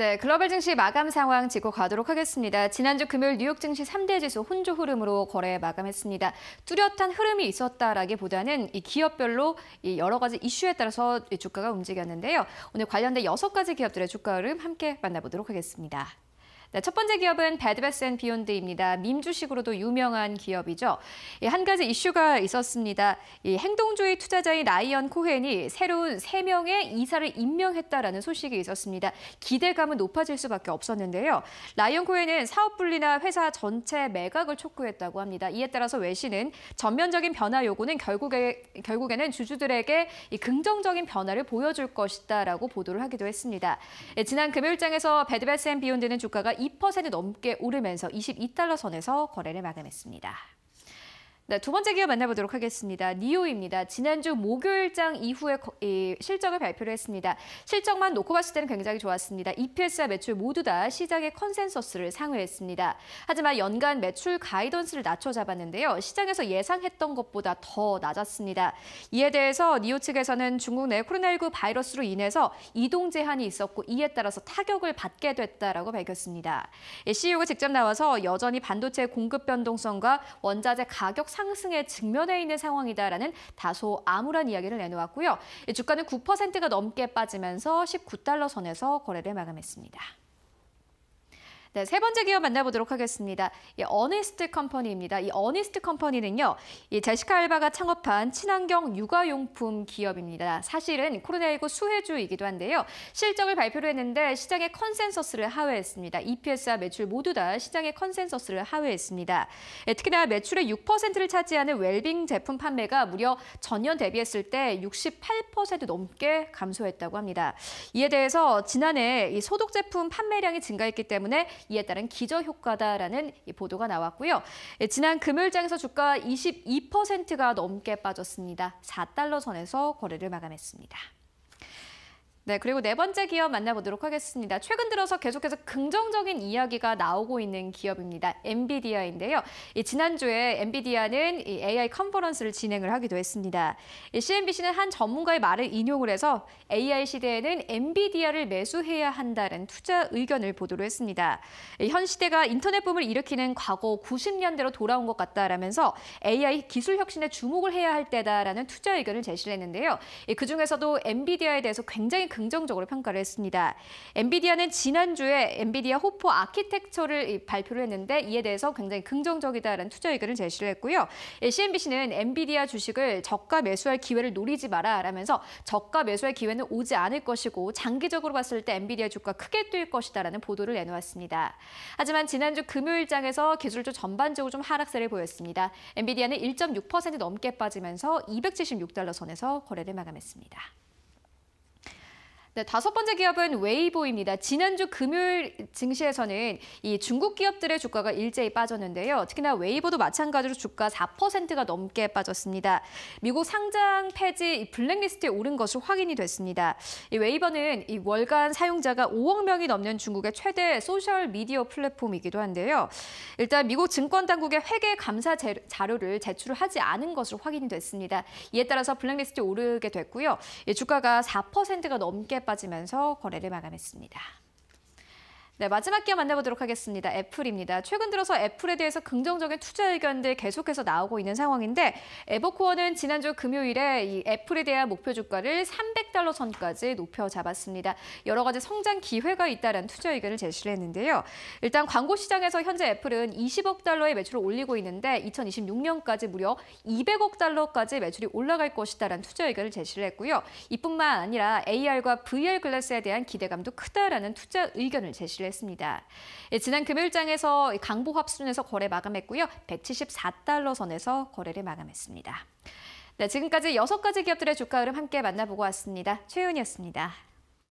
네, 글로벌 증시 마감 상황 짚고 가도록 하겠습니다. 지난주 금요일 뉴욕 증시 3대 지수 혼조 흐름으로 거래 마감했습니다. 뚜렷한 흐름이 있었다라기보다는 이 기업별로 이 여러 가지 이슈에 따라서 주가가 움직였는데요. 오늘 관련된 여 가지 기업들의 주가 흐름 함께 만나보도록 하겠습니다. 네, 첫 번째 기업은 배드베스 앤 비욘드입니다. 민주식으로도 유명한 기업이죠. 예, 한 가지 이슈가 있었습니다. 이 행동주의 투자자인 라이언 코헨이 새로운 세명의 이사를 임명했다라는 소식이 있었습니다. 기대감은 높아질 수밖에 없었는데요. 라이언 코헨은 사업 분리나 회사 전체 매각을 촉구했다고 합니다. 이에 따라서 외신은 전면적인 변화 요구는 결국에, 결국에는 주주들에게 이 긍정적인 변화를 보여줄 것이다라고 보도를 하기도 했습니다. 예, 지난 금요일장에서 배드베스 앤 비욘드는 주가가 2% 넘게 오르면서 22달러 선에서 거래를 마감했습니다. 네, 두 번째 기업 만나보도록 하겠습니다. 니오입니다. 지난주 목요일장 이후에 실적을 발표를 했습니다. 실적만 놓고 봤을 때는 굉장히 좋았습니다. EPS와 매출 모두 다 시장의 컨센서스를 상회했습니다. 하지만 연간 매출 가이던스를 낮춰 잡았는데요. 시장에서 예상했던 것보다 더 낮았습니다. 이에 대해서 니오 측에서는 중국 내 코로나19 바이러스로 인해서 이동 제한이 있었고 이에 따라서 타격을 받게 됐다라고 밝혔습니다. CEO가 직접 나와서 여전히 반도체 공급 변동성과 원자재 가격 상승 상승에 직면해 있는 상황이다라는 다소 암울한 이야기를 내놓았고요. 주가는 9%가 넘게 빠지면서 19달러 선에서 거래를 마감했습니다. 네, 세 번째 기업 만나보도록 하겠습니다. 이 어니스트 컴퍼니입니다. 이 어니스트 컴퍼니는요, 이 제시카 알바가 창업한 친환경 육아용품 기업입니다. 사실은 코로나19 수혜주이기도 한데요. 실적을 발표를 했는데 시장의 컨센서스를 하회했습니다. EPS와 매출 모두 다 시장의 컨센서스를 하회했습니다. 예, 특히나 매출의 6%를 차지하는 웰빙 제품 판매가 무려 전년 대비했을 때 68% 넘게 감소했다고 합니다. 이에 대해서 지난해 이 소독 제품 판매량이 증가했기 때문에 이에 따른 기저 효과다라는 보도가 나왔고요. 예, 지난 금요일장에서 주가 22%가 넘게 빠졌습니다. 4달러 선에서 거래를 마감했습니다. 네, 그리고 네 번째 기업 만나보도록 하겠습니다. 최근 들어서 계속해서 긍정적인 이야기가 나오고 있는 기업입니다. 엔비디아인데요. 지난주에 엔비디아는 이 AI 컨퍼런스를 진행을 하기도 했습니다. CNBC는 한 전문가의 말을 인용을 해서 AI 시대에는 엔비디아를 매수해야 한다는 투자 의견을 보도로 했습니다. 현 시대가 인터넷 붐을 일으키는 과거 90년대로 돌아온 것 같다라면서 AI 기술 혁신에 주목을 해야 할 때다라는 투자 의견을 제시를 했는데요. 그중에서도 엔비디아에 대해서 굉장히 긍정적으로 평가를 했습니다. 엔비디아는 지난주에 엔비디아 호포 아키텍처를 발표를 했는데 이에 대해서 굉장히 긍정적이다라는 투자 의견을 제시를 했고요. 예, CNBC는 엔비디아 주식을 저가 매수할 기회를 노리지 마라 라면서 저가 매수할 기회는 오지 않을 것이고 장기적으로 봤을 때 엔비디아 주가 크게 뛸 것이다라는 보도를 내놓았습니다. 하지만 지난주 금요일장에서 기술주 전반적으로 좀 하락세를 보였습니다. 엔비디아는 1.6% 넘게 빠지면서 276달러 선에서 거래를 마감했습니다. 네, 다섯 번째 기업은 웨이보입니다. 지난주 금요일 증시에서는 이 중국 기업들의 주가가 일제히 빠졌는데요. 특히나 웨이보도 마찬가지로 주가 4%가 넘게 빠졌습니다. 미국 상장 폐지 블랙리스트에 오른 것으로 확인이 됐습니다. 이 웨이버는 이 월간 사용자가 5억 명이 넘는 중국의 최대 소셜 미디어 플랫폼이기도 한데요. 일단 미국 증권 당국의 회계 감사 자료를 제출 하지 않은 것으로 확인이 됐습니다. 이에 따라서 블랙리스트에 오르게 됐고요. 이 주가가 4%가 넘게 빠지면서 거래를 마감했습니다. 네, 마지막 기업 만나보도록 하겠습니다. 애플입니다. 최근 들어서 애플에 대해서 긍정적인 투자 의견들 계속해서 나오고 있는 상황인데 에버코어는 지난주 금요일에 이 애플에 대한 목표 주가를 300달러 선까지 높여 잡았습니다. 여러 가지 성장 기회가 있다는 투자 의견을 제시를 했는데요. 일단 광고 시장에서 현재 애플은 20억 달러의 매출을 올리고 있는데 2026년까지 무려 200억 달러까지 매출이 올라갈 것이다라는 투자 의견을 제시를 했고요. 이뿐만 아니라 AR과 VR 글래스에 대한 기대감도 크다라는 투자 의견을 제시를 했습니다. 거래했습니다. 예, 지난 금일장에서 강보 합순에서 거래 마감했고요. 174달러 선에서 거래를 마감했습니다. 네, 지금까지 여섯 가지 기업들의 주가 흐름 함께 만나보고 왔습니다. 최윤이었습니다.